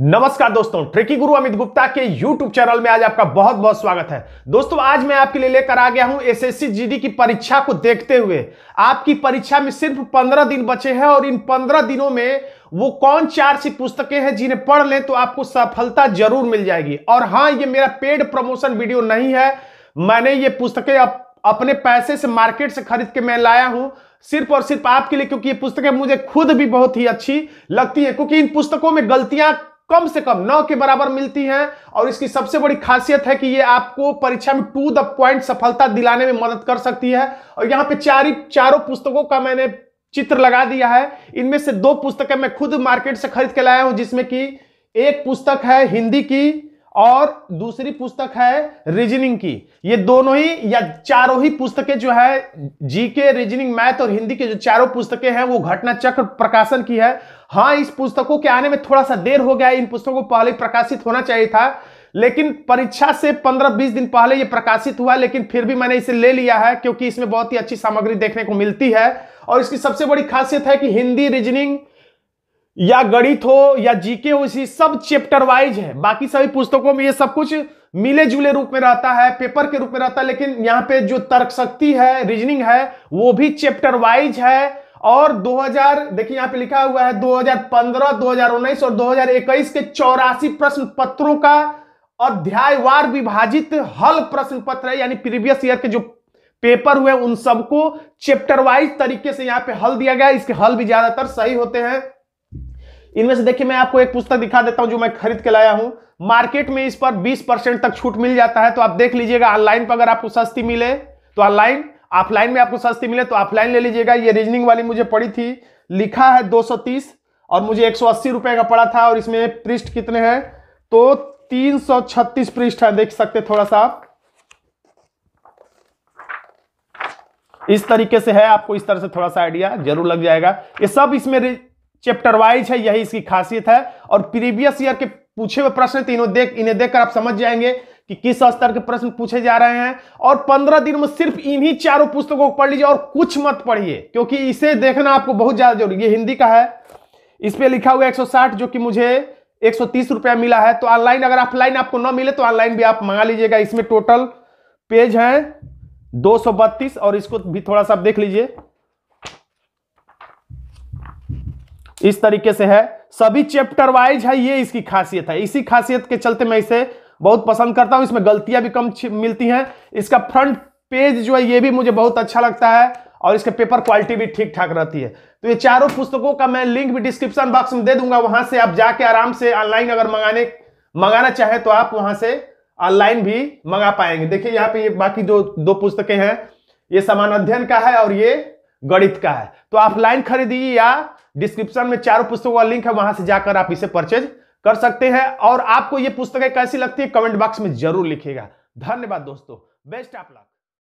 नमस्कार दोस्तों ट्रिकी गुरु अमित गुप्ता के यूट्यूब चैनल में आज आपका बहुत बहुत स्वागत है दोस्तों आज मैं आपके लिए लेकर आ गया हूं एसएससी जीडी की परीक्षा को देखते हुए आपकी परीक्षा में सिर्फ पंद्रह दिन बचे हैं और इन पंद्रह दिनों में वो कौन चार सी पुस्तकें हैं जिन्हें पढ़ लें तो आपको सफलता जरूर मिल जाएगी और हाँ ये मेरा पेड प्रमोशन वीडियो नहीं है मैंने ये पुस्तकें अप, अपने पैसे से मार्केट से खरीद के मैं लाया हूं सिर्फ और सिर्फ आपके लिए क्योंकि ये पुस्तकें मुझे खुद भी बहुत ही अच्छी लगती है क्योंकि इन पुस्तकों में गलतियां कम से कम नौ के बराबर मिलती है और इसकी सबसे बड़ी खासियत है कि ये आपको परीक्षा में टू द पॉइंट सफलता दिलाने में मदद कर सकती है और यहाँ पे चार चारों पुस्तकों का मैंने चित्र लगा दिया है इनमें से दो पुस्तकें मैं खुद मार्केट से खरीद के लाया हूं जिसमें कि एक पुस्तक है हिंदी की और दूसरी पुस्तक है रीजनिंग की ये दोनों ही या चारों ही पुस्तकें जो है जीके रीजनिंग मैथ और हिंदी के जो चारों पुस्तकें हैं वो घटना चक्र प्रकाशन की है हाँ इस पुस्तकों के आने में थोड़ा सा देर हो गया इन पुस्तकों को पहले प्रकाशित होना चाहिए था लेकिन परीक्षा से 15-20 दिन पहले ये प्रकाशित हुआ लेकिन फिर भी मैंने इसे ले लिया है क्योंकि इसमें बहुत ही अच्छी सामग्री देखने को मिलती है और इसकी सबसे बड़ी खासियत है कि हिंदी रीजनिंग या गणित हो या जीके हो इसी सब चैप्टर वाइज है बाकी सभी पुस्तकों में ये सब कुछ मिले जुले रूप में रहता है पेपर के रूप में रहता है लेकिन यहाँ पे जो तर्क शक्ति है रीजनिंग है वो भी चैप्टर वाइज है और 2000 देखिए यहाँ पे लिखा हुआ है 2015, 2019 और 2021 के चौरासी प्रश्न पत्रों का अध्यायवार विभाजित हल प्रश्न पत्र है यानी प्रीवियस ईयर के जो पेपर हुए उन सबको चैप्टर वाइज तरीके से यहाँ पे हल दिया गया इसके हल भी ज्यादातर सही होते हैं इनमें से देखिए मैं आपको एक पुस्तक दिखा देता हूं जो मैं खरीद के लाया हूं मार्केट में इस पर 20 परसेंट तक छूट मिल जाता है तो आप देख लीजिएगा ऑनलाइन पर अगर आपको सस्ती मिले तो ऑनलाइन ऑफलाइन में आपको सस्ती मिले तो ऑफलाइन ले लीजिएगा ये रीजनिंग वाली मुझे पड़ी थी लिखा है 230 और मुझे एक रुपए का पड़ा था और इसमें पृष्ठ कितने हैं तो तीन पृष्ठ है देख सकते थोड़ा सा आप इस तरीके से है आपको इस तरह से थोड़ा सा आइडिया जरूर लग जाएगा ये सब इसमें चैप्टर वाइज है यही इसकी खासियत है और प्रीवियस ईयर के पूछे हुए प्रश्न तीनों देख इन्हें देखकर आप समझ जाएंगे कि किस स्तर के प्रश्न पूछे जा रहे हैं और पंद्रह दिन में सिर्फ इन्हीं चारों पुस्तकों को पढ़ लीजिए और कुछ मत पढ़िए क्योंकि इसे देखना आपको बहुत ज्यादा जरूरी है हिंदी का है इस पर लिखा हुआ एक जो कि मुझे एक रुपया मिला है तो ऑनलाइन अगर ऑफलाइन आपको ना मिले तो ऑनलाइन भी आप मंगा लीजिएगा इसमें टोटल पेज है दो और इसको भी थोड़ा सा देख लीजिए इस तरीके से है सभी चैप्टर वाइज है ये इसकी खासियत है इसी खासियत के चलते मैं इसे बहुत पसंद करता हूँ इसमें गलतियां भी कम मिलती हैं इसका फ्रंट पेज जो है ये भी मुझे बहुत अच्छा लगता है और इसके पेपर क्वालिटी भी ठीक ठाक रहती है तो ये चारों पुस्तकों का मैं लिंक भी डिस्क्रिप्शन बॉक्स में दे दूंगा वहां से आप जाके आराम से ऑनलाइन अगर मंगाने मंगाना चाहें तो आप वहां से ऑनलाइन भी मंगा पाएंगे देखिए यहाँ पे ये बाकी जो दो पुस्तकें हैं ये समान अध्ययन का है और ये गणित का है तो आप लाइन खरीदिए या डिस्क्रिप्शन में चारों पुस्तकों का लिंक है वहां से जाकर आप इसे परचेज कर सकते हैं और आपको ये पुस्तकें कैसी लगती है कमेंट बॉक्स में जरूर लिखेगा धन्यवाद दोस्तों बेस्ट आप लक